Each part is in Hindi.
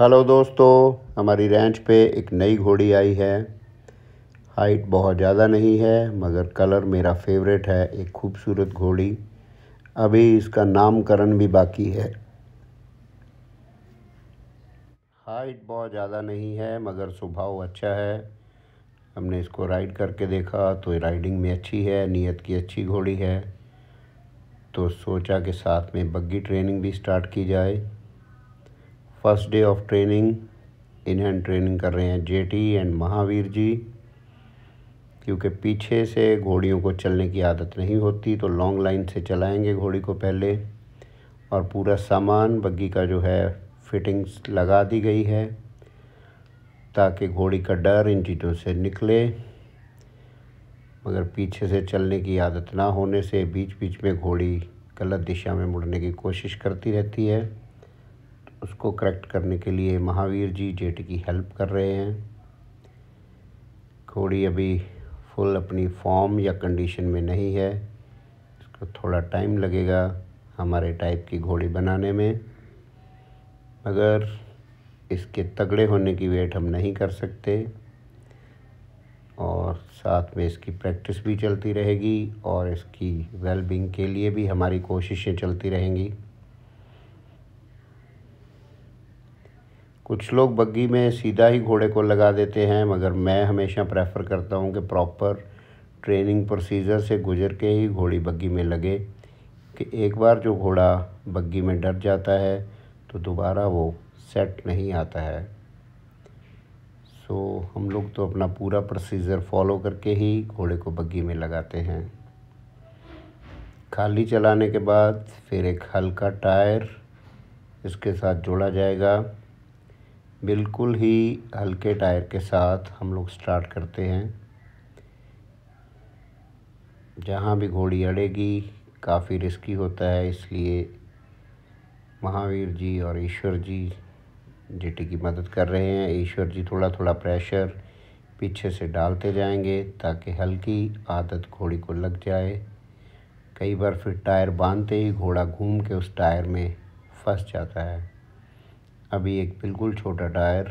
हेलो दोस्तों हमारी रेंच पे एक नई घोड़ी आई है हाइट बहुत ज़्यादा नहीं है मगर कलर मेरा फेवरेट है एक खूबसूरत घोड़ी अभी इसका नामकरण भी बाकी है हाइट बहुत ज़्यादा नहीं है मगर स्वभाव अच्छा है हमने इसको राइड करके देखा तो राइडिंग में अच्छी है नीयत की अच्छी घोड़ी है तो सोचा कि साथ में बग्गी ट्रेनिंग भी स्टार्ट की जाए first day of training in hand training कर रहे हैं जेटी एंड महावीर जी क्योंकि पीछे से घोड़ियों को चलने की आदत नहीं होती तो लॉन्ग लाइन से चलाएंगे घोड़ी को पहले और पूरा सामान बग्गी का जो है फिटिंग्स लगा दी गई है ताकि घोड़ी का डर इन चीज़ों से निकले मगर पीछे से चलने की आदत ना होने से बीच बीच में घोड़ी गलत दिशा में मुड़ने की कोशिश करती रहती है उसको करेक्ट करने के लिए महावीर जी जेट की हेल्प कर रहे हैं घोड़ी अभी फुल अपनी फॉर्म या कंडीशन में नहीं है इसको थोड़ा टाइम लगेगा हमारे टाइप की घोड़ी बनाने में मगर इसके तगड़े होने की वेट हम नहीं कर सकते और साथ में इसकी प्रैक्टिस भी चलती रहेगी और इसकी वेलबींग के लिए भी हमारी कोशिशें चलती रहेंगी कुछ लोग बग्गी में सीधा ही घोड़े को लगा देते हैं मगर मैं हमेशा प्रेफर करता हूँ कि प्रॉपर ट्रेनिंग प्रोसीजर से गुजर के ही घोड़ी बग्गी में लगे कि एक बार जो घोड़ा बग्गी में डर जाता है तो दोबारा वो सेट नहीं आता है सो so, हम लोग तो अपना पूरा प्रोसीजर फॉलो करके ही घोड़े को बग्गी में लगाते हैं खाली चलाने के बाद फिर एक हल्का टायर इसके साथ जोड़ा जाएगा बिल्कुल ही हल्के टायर के साथ हम लोग स्टार्ट करते हैं जहाँ भी घोड़ी अड़ेगी काफ़ी रिस्की होता है इसलिए महावीर जी और ईश्वर जी जेटी की मदद कर रहे हैं ईश्वर जी थोड़ा थोड़ा प्रेशर पीछे से डालते जाएंगे ताकि हल्की आदत घोड़ी को लग जाए कई बार फिर टायर बांधते ही घोड़ा घूम के उस टायर में फंस जाता है अभी एक बिल्कुल छोटा टायर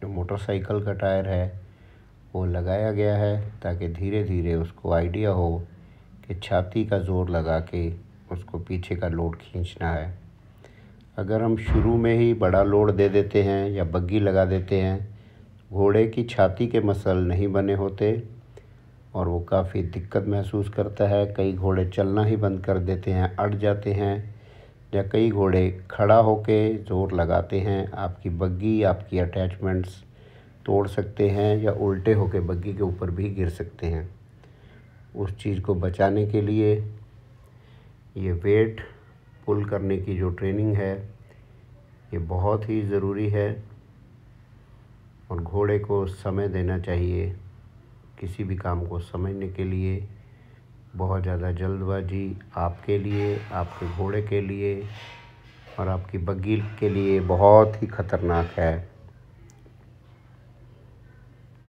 जो मोटरसाइकिल का टायर है वो लगाया गया है ताकि धीरे धीरे उसको आइडिया हो कि छाती का ज़ोर लगा के उसको पीछे का लोड खींचना है अगर हम शुरू में ही बड़ा लोड दे देते हैं या बग्गी लगा देते हैं घोड़े की छाती के मसल नहीं बने होते और वो काफ़ी दिक्कत महसूस करता है कई घोड़े चलना ही बंद कर देते हैं अड़ जाते हैं या कई घोड़े खड़ा होकर ज़ोर लगाते हैं आपकी बग्गी आपकी अटैचमेंट्स तोड़ सकते हैं या उल्टे होकर बग्गी के ऊपर भी गिर सकते हैं उस चीज़ को बचाने के लिए ये वेट पुल करने की जो ट्रेनिंग है ये बहुत ही ज़रूरी है और घोड़े को समय देना चाहिए किसी भी काम को समझने के लिए बहुत ज़्यादा जल्दबाजी आपके लिए आपके घोड़े के लिए और आपकी बग्गी के लिए बहुत ही खतरनाक है